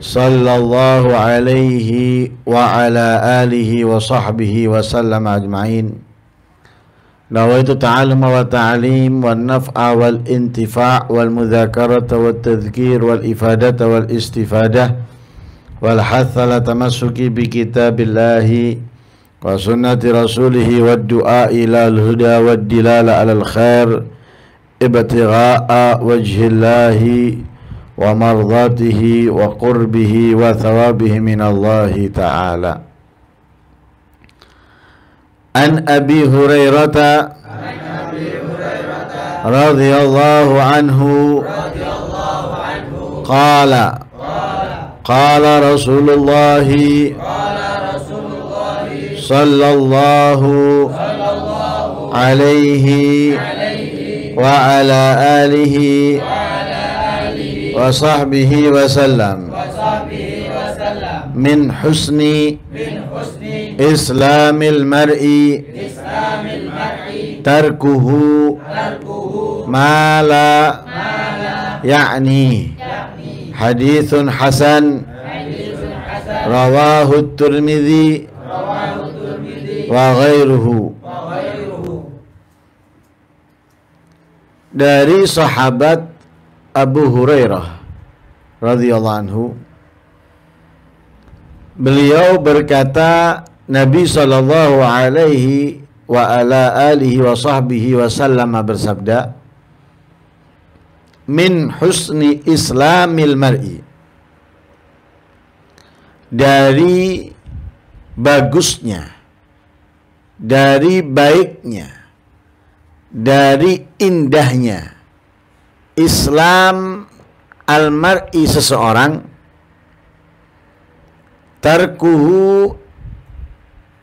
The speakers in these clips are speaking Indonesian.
صلى الله عليه وعلى آله وصحبه وسلم أجمعين نويت التعلم والتعليم والنفع والانتفاع والمذاكرة والتذكير والإفادة والاستفادة والحث على التمسك بكتاب الله وسنة رسوله والدعاء إلى الهدى والدلالة على الخير ابتغاء وجه الله ومرضاته وقربه وثوابه من الله تعالى عن أبي هريرة رضي الله عنه قال قال رسول الله صلى الله عليه وعلى آله وعلى wa sahbihi wa sallam min husni islamil mar'i tarkuhu ma la ya'ni hadithun hasan rawahu turmidhi wa ghairuhu dari sahabat Abu Hurairah radhiyallahu anhu beliau berkata Nabi sallallahu alaihi wa ala alihi wa sahbihi wasallam bersabda min husni islamil mar'i dari bagusnya dari baiknya dari indahnya Islam al-mar'i seseorang tarkuhu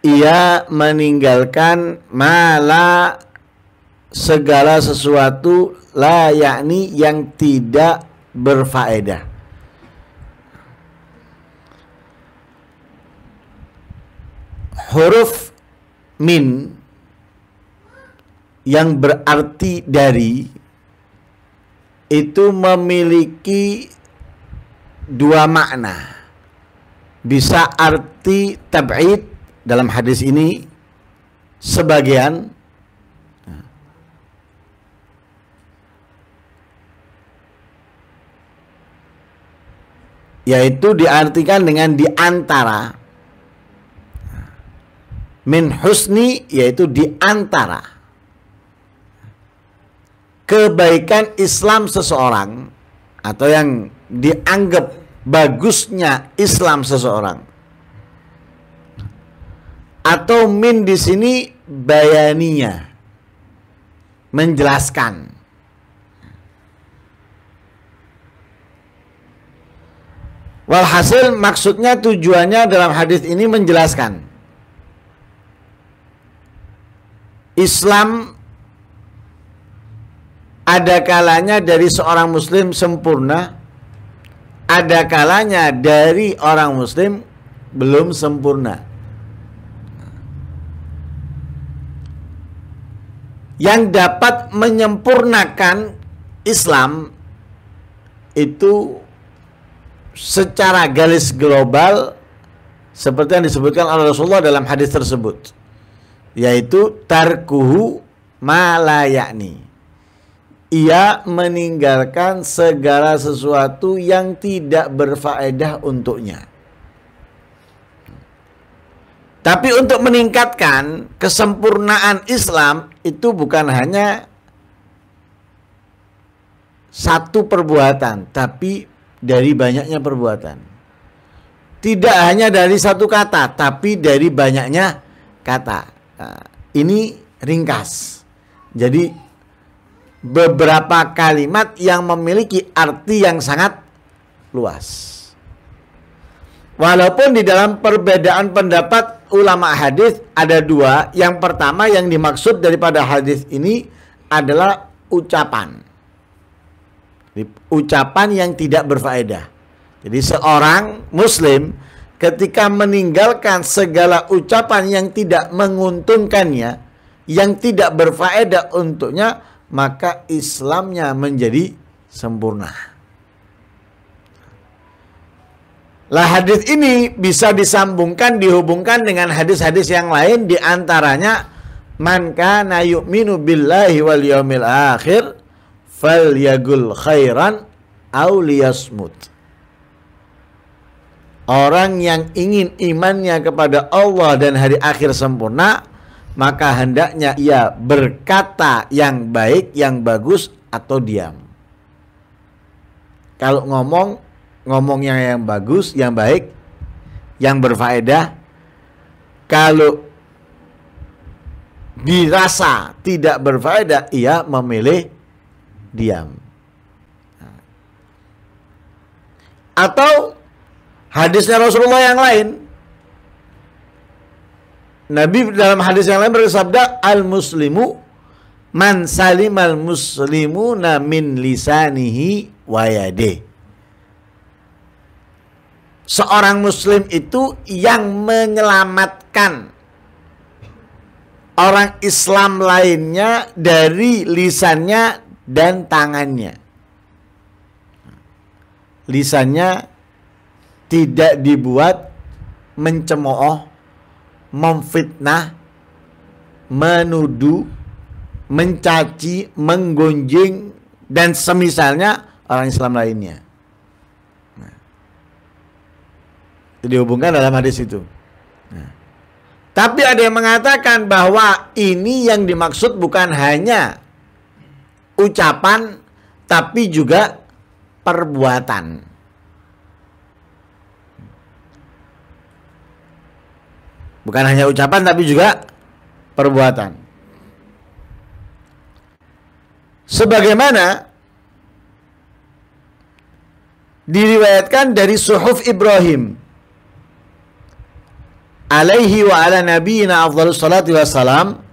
ia meninggalkan mala segala sesuatu la yakni yang tidak berfaedah huruf min yang berarti dari itu memiliki dua makna. Bisa arti tab'id dalam hadis ini sebagian yaitu diartikan dengan diantara min husni yaitu diantara kebaikan Islam seseorang atau yang dianggap bagusnya Islam seseorang atau min di sini bayaninya menjelaskan Walhasil maksudnya tujuannya dalam hadis ini menjelaskan Islam ada kalanya dari seorang muslim sempurna ada kalanya dari orang muslim belum sempurna yang dapat menyempurnakan Islam itu secara garis global seperti yang disebutkan oleh Rasulullah dalam hadis tersebut yaitu tarkuhu malayakni ia meninggalkan segala sesuatu yang tidak berfaedah untuknya. Tapi untuk meningkatkan kesempurnaan Islam itu bukan hanya satu perbuatan, tapi dari banyaknya perbuatan. Tidak hanya dari satu kata, tapi dari banyaknya kata. Nah, ini ringkas. Jadi beberapa kalimat yang memiliki arti yang sangat luas. Walaupun di dalam perbedaan pendapat ulama hadis ada dua. Yang pertama yang dimaksud daripada hadis ini adalah ucapan. Ucapan yang tidak berfaedah. Jadi seorang muslim ketika meninggalkan segala ucapan yang tidak menguntungkannya, yang tidak berfaedah untuknya, maka Islamnya menjadi sempurna. Lah hadis ini bisa disambungkan dihubungkan dengan hadis-hadis yang lain di antaranya man kana yu'minu billahi wal yaumil akhir falyagul khairan aw liyasmut. Orang yang ingin imannya kepada Allah dan hari akhir sempurna, maka hendaknya ia berkata yang baik, yang bagus atau diam. Kalau ngomong, yang, yang bagus, yang baik, yang berfaedah. Kalau dirasa tidak berfaedah, ia memilih diam. Nah. Atau hadisnya Rasulullah yang lain, Nabi dalam hadis yang lain bersabda al muslimu man muslimu na min lisanihi wayade. Seorang muslim itu yang menyelamatkan orang Islam lainnya dari lisannya dan tangannya. Lisannya tidak dibuat mencemooh memfitnah, menuduh, mencaci, menggonjing, dan semisalnya orang Islam lainnya. Nah, dihubungkan dalam hadis itu. Nah, tapi ada yang mengatakan bahwa ini yang dimaksud bukan hanya ucapan, tapi juga perbuatan. Bukan hanya ucapan tapi juga perbuatan. Sebagaimana diriwayatkan dari suhuf Ibrahim alaihi wa ala nabiyina afdhalus salatu wassalam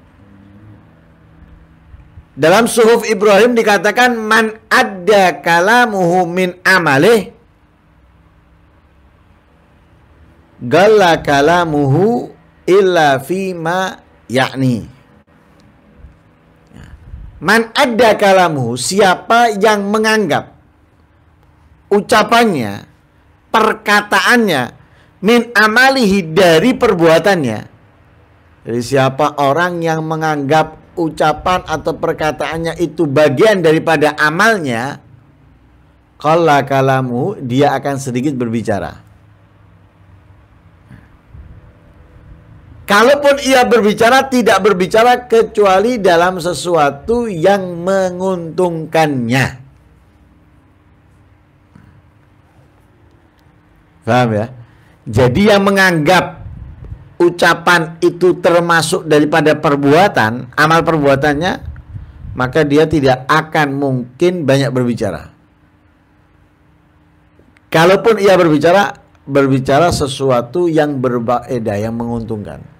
dalam suhuf Ibrahim dikatakan man adda kalamuhu min amalih galla kalamuhu illa fima yakni ya. man ada kalamu siapa yang menganggap ucapannya perkataannya min amalihi dari perbuatannya dari siapa orang yang menganggap ucapan atau perkataannya itu bagian daripada amalnya kalau kalamu dia akan sedikit berbicara Kalaupun ia berbicara, tidak berbicara kecuali dalam sesuatu yang menguntungkannya. Paham ya? Jadi yang menganggap ucapan itu termasuk daripada perbuatan, amal perbuatannya, maka dia tidak akan mungkin banyak berbicara. Kalaupun ia berbicara, berbicara sesuatu yang berbeda yang menguntungkan.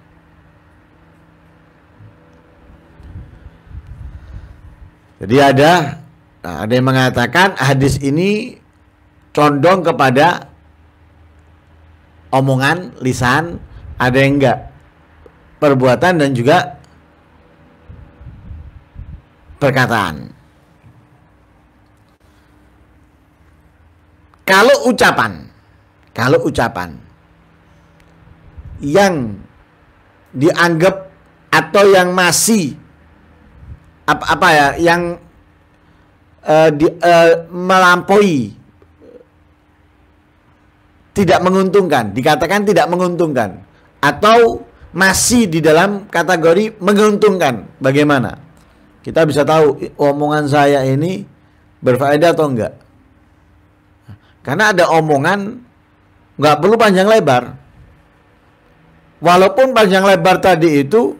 Jadi ada nah ada yang mengatakan hadis ini condong kepada omongan lisan, ada yang enggak perbuatan dan juga perkataan. Kalau ucapan, kalau ucapan yang dianggap atau yang masih apa, apa ya yang uh, di, uh, melampaui tidak menguntungkan, dikatakan tidak menguntungkan atau masih di dalam kategori menguntungkan. Bagaimana? Kita bisa tahu omongan saya ini berfaedah atau enggak. Karena ada omongan nggak perlu panjang lebar. Walaupun panjang lebar tadi itu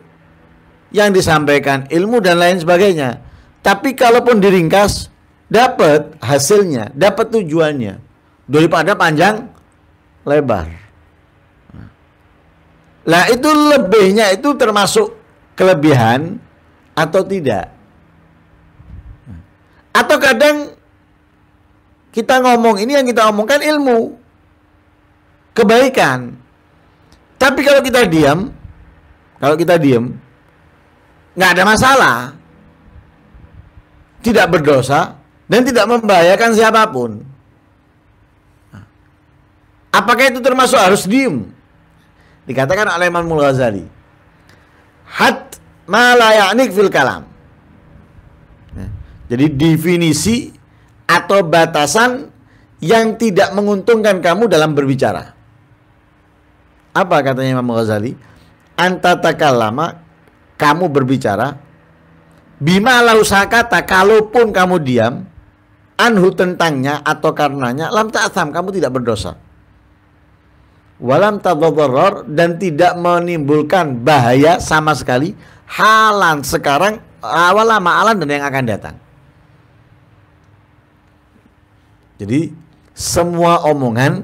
yang disampaikan ilmu dan lain sebagainya. Tapi kalaupun diringkas, dapat hasilnya, dapat tujuannya daripada panjang lebar. Nah itu lebihnya itu termasuk kelebihan atau tidak? Atau kadang kita ngomong ini yang kita omongkan ilmu kebaikan. Tapi kalau kita diam, kalau kita diam, nggak ada masalah, tidak berdosa dan tidak membahayakan siapapun. Apakah itu termasuk harus diem? Dikatakan oleh Imam Ghazali. Hat malayaknik fil kalam. Ya. Jadi definisi atau batasan yang tidak menguntungkan kamu dalam berbicara. Apa katanya Imam Ghazali? kalama kamu berbicara, bima lau kata kalaupun kamu diam, anhu tentangnya atau karenanya, lam ta'atham, kamu tidak berdosa. Walam tadadharar dan tidak menimbulkan bahaya sama sekali halan sekarang awal lama alan dan yang akan datang. Jadi semua omongan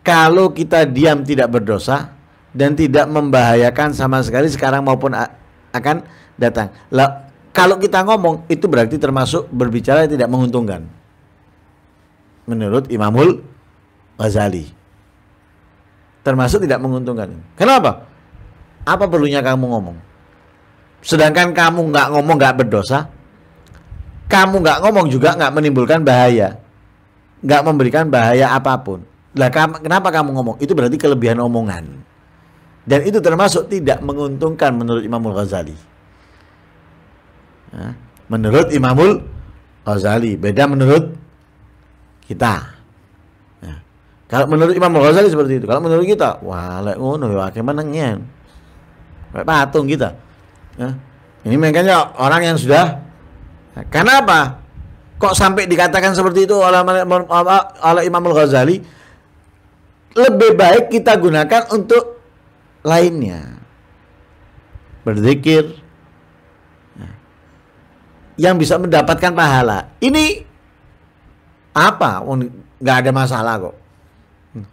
kalau kita diam tidak berdosa dan tidak membahayakan sama sekali sekarang maupun akan datang. Lah, kalau kita ngomong itu berarti termasuk berbicara yang tidak menguntungkan. Menurut Imamul Ghazali. Termasuk tidak menguntungkan. Kenapa? Apa perlunya kamu ngomong? Sedangkan kamu nggak ngomong nggak berdosa, kamu nggak ngomong juga nggak menimbulkan bahaya, nggak memberikan bahaya apapun. Lah kenapa kamu ngomong? Itu berarti kelebihan omongan. Dan itu termasuk tidak menguntungkan menurut Imamul Ghazali. Menurut ya, Menurut Imamul Ghazali, beda menurut kita. Ya. Kalau menurut Imamul Ghazali seperti itu, kalau menurut kita, wah lek ngono ya ngen? Kayak patung kita. Ya. Ini makanya orang yang sudah kenapa kok sampai dikatakan seperti itu oleh, oleh Imamul Ghazali lebih baik kita gunakan untuk lainnya berzikir nah, yang bisa mendapatkan pahala ini apa nggak ada masalah kok hmm.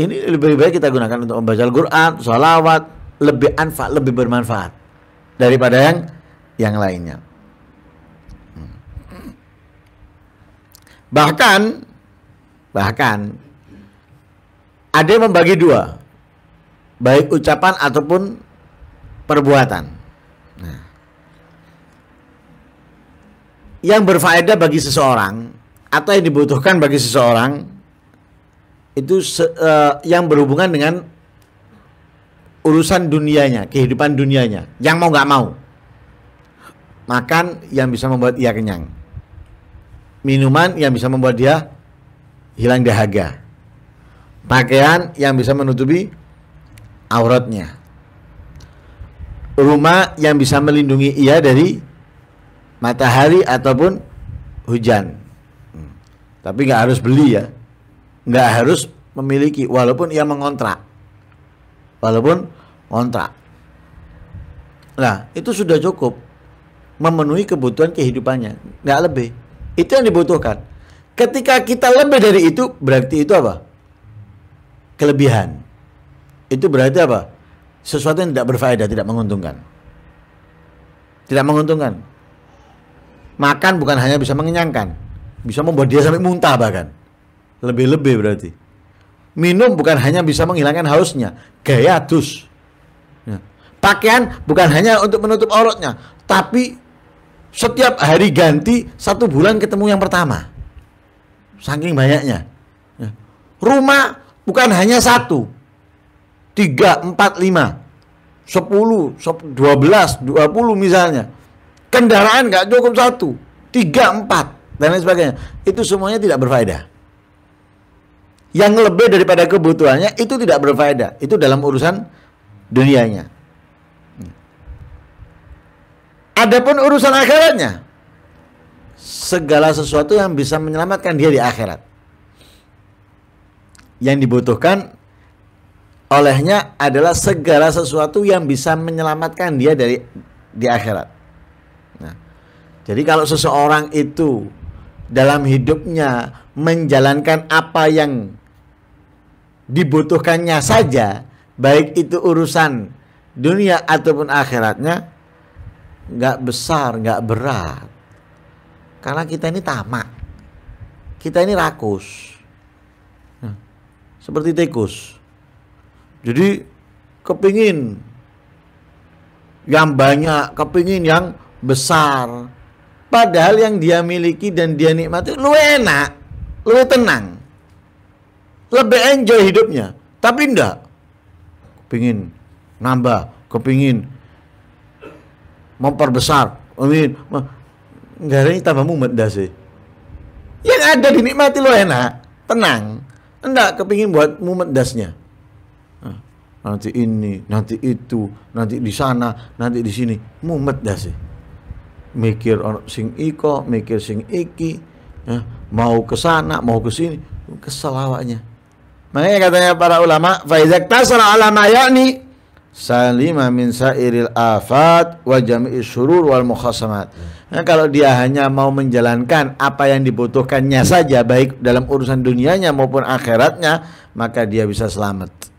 ini lebih baik kita gunakan untuk membaca Al-Quran, sholawat, lebih anfa, lebih bermanfaat daripada yang yang lainnya. Hmm. Bahkan bahkan ada yang membagi dua baik ucapan ataupun perbuatan. Nah, yang berfaedah bagi seseorang atau yang dibutuhkan bagi seseorang itu se, uh, yang berhubungan dengan urusan dunianya, kehidupan dunianya, yang mau nggak mau makan yang bisa membuat ia kenyang, minuman yang bisa membuat dia hilang dahaga, pakaian yang bisa menutupi auratnya. Rumah yang bisa melindungi ia dari matahari ataupun hujan. Hmm. Tapi nggak harus beli ya, nggak harus memiliki walaupun ia mengontrak, walaupun kontrak. Nah itu sudah cukup memenuhi kebutuhan kehidupannya, nggak lebih. Itu yang dibutuhkan. Ketika kita lebih dari itu berarti itu apa? Kelebihan itu berarti apa? Sesuatu yang tidak berfaedah, tidak menguntungkan. Tidak menguntungkan. Makan bukan hanya bisa mengenyangkan, bisa membuat dia sampai muntah bahkan. Lebih-lebih berarti. Minum bukan hanya bisa menghilangkan hausnya, gaya dus. Ya. Pakaian bukan hanya untuk menutup auratnya, tapi setiap hari ganti satu bulan ketemu yang pertama. Saking banyaknya. Ya. Rumah bukan hanya satu, 3, 4, 5, 10, 12, 20 misalnya. Kendaraan nggak cukup satu, 3, 4, dan lain sebagainya. Itu semuanya tidak berfaedah. Yang lebih daripada kebutuhannya itu tidak berfaedah. Itu dalam urusan dunianya. Adapun urusan akhiratnya, segala sesuatu yang bisa menyelamatkan dia di akhirat. Yang dibutuhkan olehnya adalah segala sesuatu yang bisa menyelamatkan dia dari di akhirat. Nah, jadi kalau seseorang itu dalam hidupnya menjalankan apa yang dibutuhkannya saja, baik itu urusan dunia ataupun akhiratnya, nggak besar, nggak berat. Karena kita ini tamak, kita ini rakus, nah, seperti tikus jadi kepingin yang banyak, kepingin yang besar. Padahal yang dia miliki dan dia nikmati lu enak, lu tenang. Lebih enjoy hidupnya. Tapi enggak. Kepingin nambah, kepingin memperbesar. Amin. Enggak ada ini tambah mumet dah sih. Yang ada dinikmati lo enak, tenang. Enggak kepingin buat mumet dasnya nanti ini, nanti itu, nanti di sana, nanti di sini, mumet dah sih. Mikir sing iko, mikir sing iki, ya, mau ke sana, mau ke sini, kesel awaknya. Makanya katanya para ulama, faizak tasara ala mayani salima min sairil afat wa jami'i wal mukhasamat. Nah, kalau dia hanya mau menjalankan apa yang dibutuhkannya saja baik dalam urusan dunianya maupun akhiratnya, maka dia bisa selamat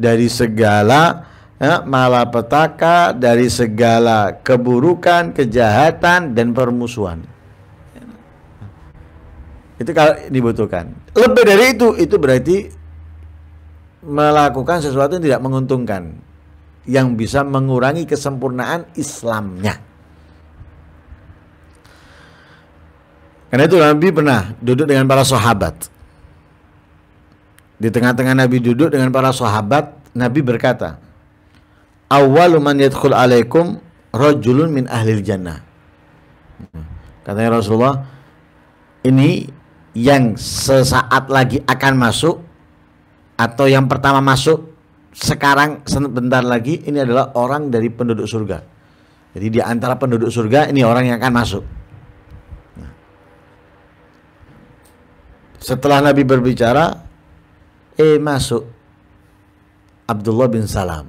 dari segala ya, malapetaka, dari segala keburukan, kejahatan dan permusuhan. Itu kalau dibutuhkan. Lebih dari itu, itu berarti melakukan sesuatu yang tidak menguntungkan yang bisa mengurangi kesempurnaan Islamnya. Karena itu Nabi pernah duduk dengan para sahabat di tengah-tengah Nabi duduk dengan para sahabat, Nabi berkata, "Awwalu man yadkhul alaikum rajulun min ahli jannah." Katanya Rasulullah, ini yang sesaat lagi akan masuk atau yang pertama masuk sekarang sebentar lagi ini adalah orang dari penduduk surga. Jadi di antara penduduk surga ini orang yang akan masuk. Nah. Setelah Nabi berbicara, eh masuk Abdullah bin Salam.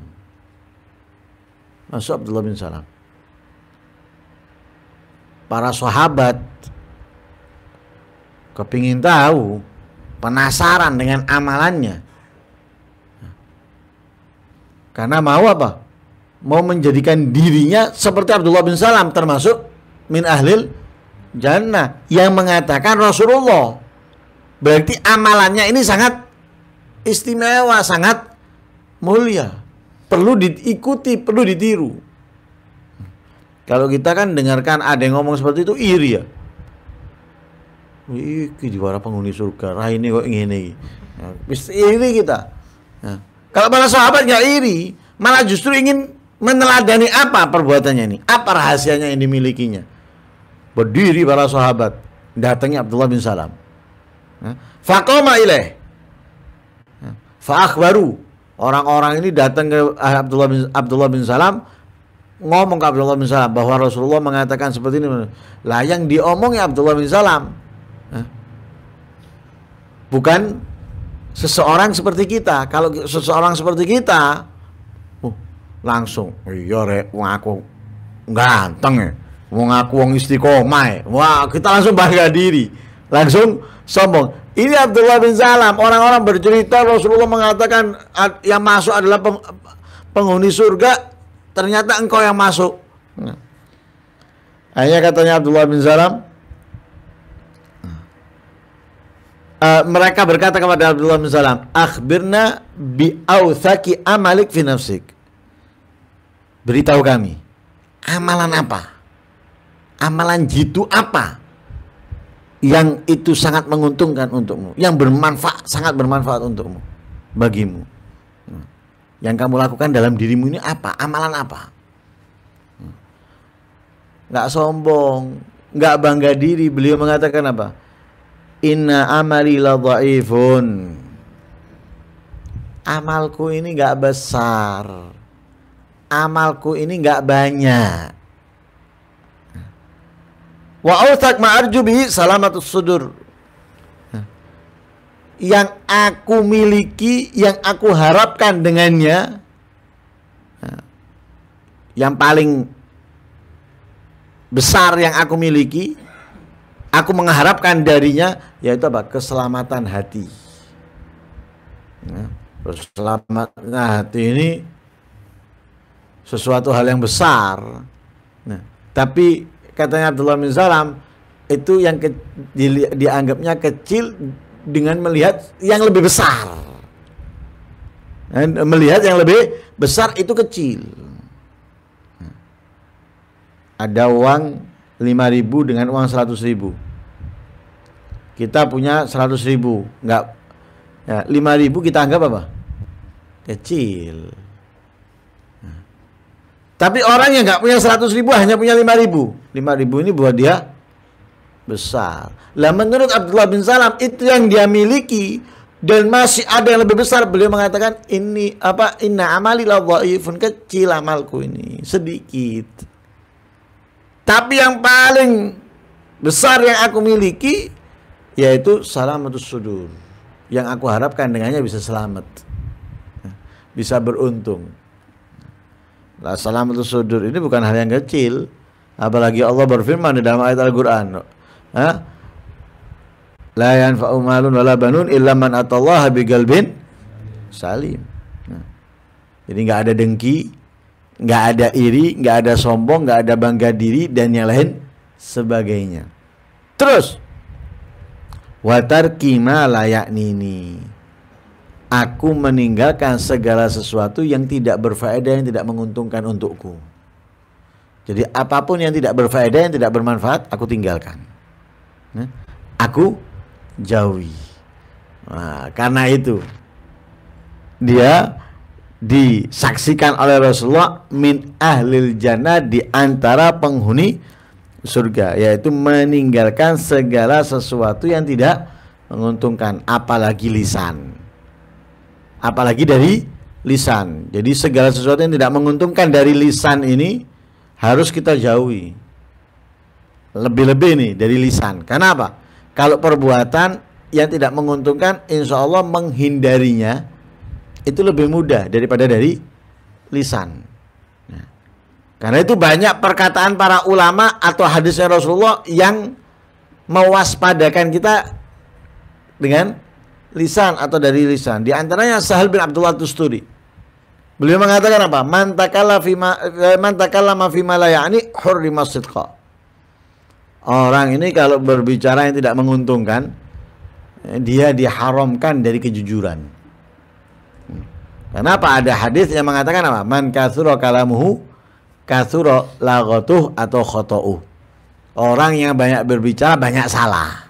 Masuk Abdullah bin Salam. Para sahabat kepingin tahu, penasaran dengan amalannya. Karena mau apa? Mau menjadikan dirinya seperti Abdullah bin Salam termasuk min ahlil jannah yang mengatakan Rasulullah. Berarti amalannya ini sangat istimewa, sangat mulia. Perlu diikuti, perlu ditiru. Kalau kita kan dengarkan ada yang ngomong seperti itu iri ya. ini juara penghuni surga, rah ini kok ini. Ya, iri kita. Ya. kalau para sahabat nggak iri, malah justru ingin meneladani apa perbuatannya ini, apa rahasianya yang dimilikinya. Berdiri para sahabat, datangnya Abdullah bin Salam. Ya. Fakoma ilaih baru Orang-orang ini datang ke Abdullah bin, Abdullah bin Salam ngomong ke Abdullah bin Salam bahwa Rasulullah mengatakan seperti ini. Lah yang diomongi Abdullah bin Salam eh, bukan seseorang seperti kita. Kalau seseorang seperti kita uh, langsung oh iya rek wong aku ganteng ya. Wong aku wong istiqomah. Ya. Wah, kita langsung bangga diri. Langsung sombong. Ini Abdullah bin Salam, orang-orang bercerita Rasulullah mengatakan yang masuk adalah penghuni surga, ternyata engkau yang masuk. Hmm. Akhirnya katanya Abdullah bin Salam, uh, mereka berkata kepada Abdullah bin Salam, akhbirna bi authaki amalik fi nafsik. Beritahu kami, amalan apa? Amalan jitu apa? yang itu sangat menguntungkan untukmu, yang bermanfaat sangat bermanfaat untukmu, bagimu. Hmm. Yang kamu lakukan dalam dirimu ini apa? Amalan apa? Hmm. Gak sombong, gak bangga diri. Beliau mengatakan apa? Inna amali la dhaifun. Amalku ini gak besar. Amalku ini gak banyak Wa autak ma'arjubi salamatus sudur. Yang aku miliki, yang aku harapkan dengannya yang paling besar yang aku miliki aku mengharapkan darinya yaitu apa keselamatan hati nah, hati ini sesuatu hal yang besar nah, tapi katanya Abdullah bin Salam itu yang ke, di, dianggapnya kecil dengan melihat yang lebih besar. Dan melihat yang lebih besar itu kecil. Ada uang 5000 dengan uang 100.000. Kita punya 100.000, enggak ya 5000 kita anggap apa? Kecil. Tapi orang yang nggak punya 100 ribu hanya punya 5 ribu. 5 ribu ini buat dia besar. Lah menurut Abdullah bin Salam itu yang dia miliki dan masih ada yang lebih besar. Beliau mengatakan ini apa inna amali wa'ifun kecil amalku ini sedikit. Tapi yang paling besar yang aku miliki yaitu salamatus sudur. Yang aku harapkan dengannya bisa selamat. Bisa beruntung. Nah, salamatus sudur ini bukan hal yang kecil. Apalagi Allah berfirman di dalam ayat Al-Qur'an. La yanfa'u malun wala banun illa man atallaha biqalbin salim. Jadi nggak ada dengki, nggak ada iri, nggak ada sombong, nggak ada bangga diri dan yang lain sebagainya. Terus watar kima layak nini aku meninggalkan segala sesuatu yang tidak berfaedah yang tidak menguntungkan untukku. Jadi apapun yang tidak berfaedah yang tidak bermanfaat aku tinggalkan. Nah, aku jauhi. Nah, karena itu dia disaksikan oleh Rasulullah min ahlil jannah di antara penghuni surga yaitu meninggalkan segala sesuatu yang tidak menguntungkan apalagi lisan apalagi dari lisan. Jadi segala sesuatu yang tidak menguntungkan dari lisan ini harus kita jauhi. Lebih-lebih nih dari lisan. Karena apa? Kalau perbuatan yang tidak menguntungkan, insya Allah menghindarinya itu lebih mudah daripada dari lisan. Nah, karena itu banyak perkataan para ulama atau hadisnya Rasulullah yang mewaspadakan kita dengan lisan atau dari lisan. Di antaranya Sahal bin Abdullah Tusturi. Beliau mengatakan apa? Mantakala fima eh, mantakala fima la ya'ni hurrima sidqa. Orang ini kalau berbicara yang tidak menguntungkan, eh, dia diharamkan dari kejujuran. Kenapa ada hadis yang mengatakan apa? Man kasuro kalamuhu kasuro lagotuh atau khoto'uh. Orang yang banyak berbicara banyak salah.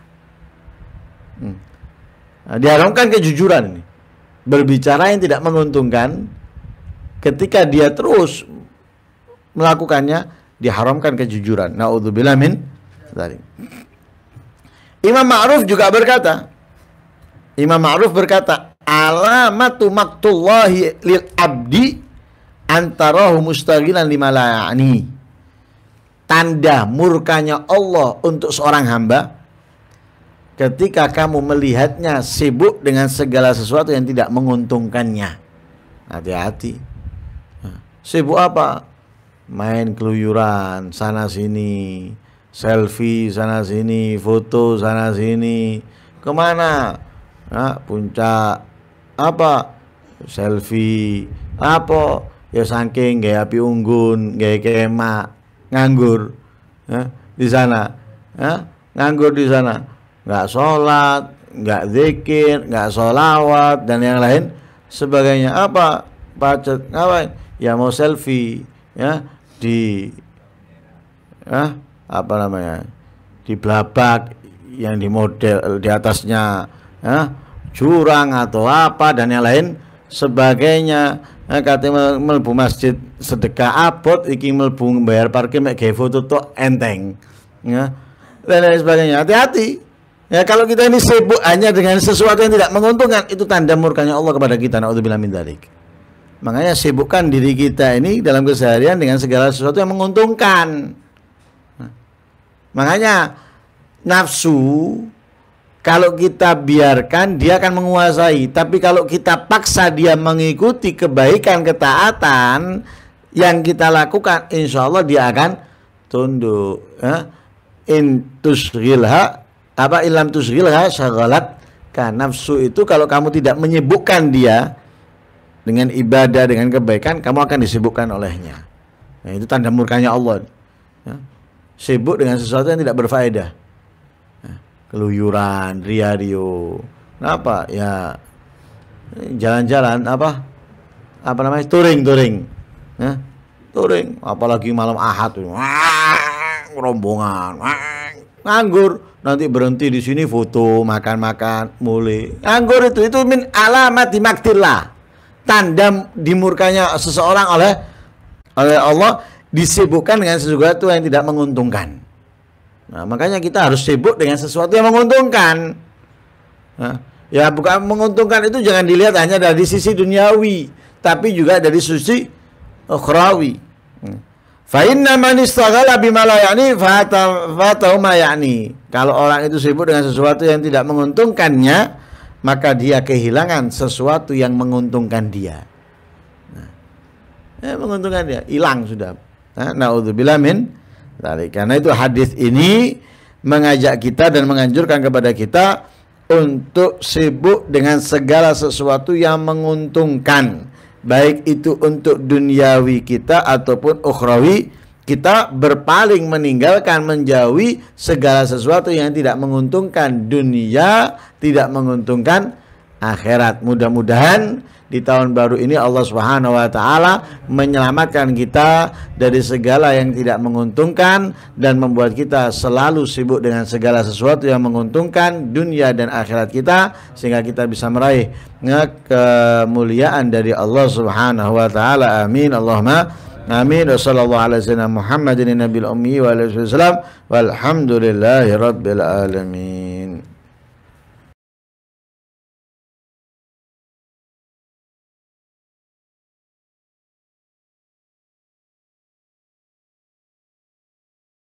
Hmm. Nah, diharamkan kejujuran ini. Berbicara yang tidak menguntungkan ketika dia terus melakukannya diharamkan kejujuran. Nauzubillah min dari Imam Ma'ruf juga berkata, Imam Ma'ruf berkata, alamatu maktullahi lil abdi antarahu mustaghilan lima la'ani. Tanda murkanya Allah untuk seorang hamba ketika kamu melihatnya sibuk dengan segala sesuatu yang tidak menguntungkannya. Hati-hati. Nah, sibuk apa? Main keluyuran sana sini, selfie sana sini, foto sana sini. Kemana? Nah, puncak apa? Selfie apa? Ya saking gaya api unggun, gaya kema, nganggur. Ya, di sana. Ya, nganggur di sana nggak sholat, nggak zikir, nggak sholawat dan yang lain sebagainya. Apa pacet ngapain Ya mau selfie ya di ya, apa namanya di belabak yang di model di atasnya ya, jurang atau apa dan yang lain sebagainya ya, katanya melbu masjid sedekah abot iki melbu bayar parkir mek foto tuh enteng ya dan lain sebagainya hati-hati Ya kalau kita ini sibuk hanya dengan sesuatu yang tidak menguntungkan itu tanda murkanya Allah kepada kita. Nah, min Makanya sibukkan diri kita ini dalam keseharian dengan segala sesuatu yang menguntungkan. makanya nafsu kalau kita biarkan dia akan menguasai, tapi kalau kita paksa dia mengikuti kebaikan ketaatan yang kita lakukan, insya Allah dia akan tunduk. Ya. In apa ilam tusghilha syaghalat karena nafsu itu kalau kamu tidak menyibukkan dia dengan ibadah dengan kebaikan kamu akan disibukkan olehnya nah, itu tanda murkanya Allah ya. sibuk dengan sesuatu yang tidak berfaedah ya. keluyuran riario apa kenapa ya jalan-jalan apa apa namanya touring touring ya. touring apalagi malam ahad Wah, rombongan nganggur nanti berhenti di sini foto makan-makan mulai anggur itu itu min alamat dimaktirlah tanda dimurkanya seseorang oleh oleh Allah disibukkan dengan sesuatu yang tidak menguntungkan nah, makanya kita harus sibuk dengan sesuatu yang menguntungkan nah, ya bukan menguntungkan itu jangan dilihat hanya dari sisi duniawi tapi juga dari sisi ukhrawi Fa inna man istaghala bima la ya'ni ya'ni. Kalau orang itu sibuk dengan sesuatu yang tidak menguntungkannya, maka dia kehilangan sesuatu yang menguntungkan dia. Nah, eh, menguntungkan dia, hilang sudah. Nah, naudzubillah min karena itu hadis ini mengajak kita dan menganjurkan kepada kita untuk sibuk dengan segala sesuatu yang menguntungkan baik itu untuk duniawi kita ataupun ukhrawi kita berpaling meninggalkan menjauhi segala sesuatu yang tidak menguntungkan dunia, tidak menguntungkan akhirat. Mudah-mudahan di tahun baru ini Allah Subhanahu wa taala menyelamatkan kita dari segala yang tidak menguntungkan dan membuat kita selalu sibuk dengan segala sesuatu yang menguntungkan dunia dan akhirat kita sehingga kita bisa meraih kemuliaan dari Allah Subhanahu wa taala. Amin. Allahumma amin. Wassallallahu ala sayyidina Muhammadin ummi wa alihi wasallam. alamin.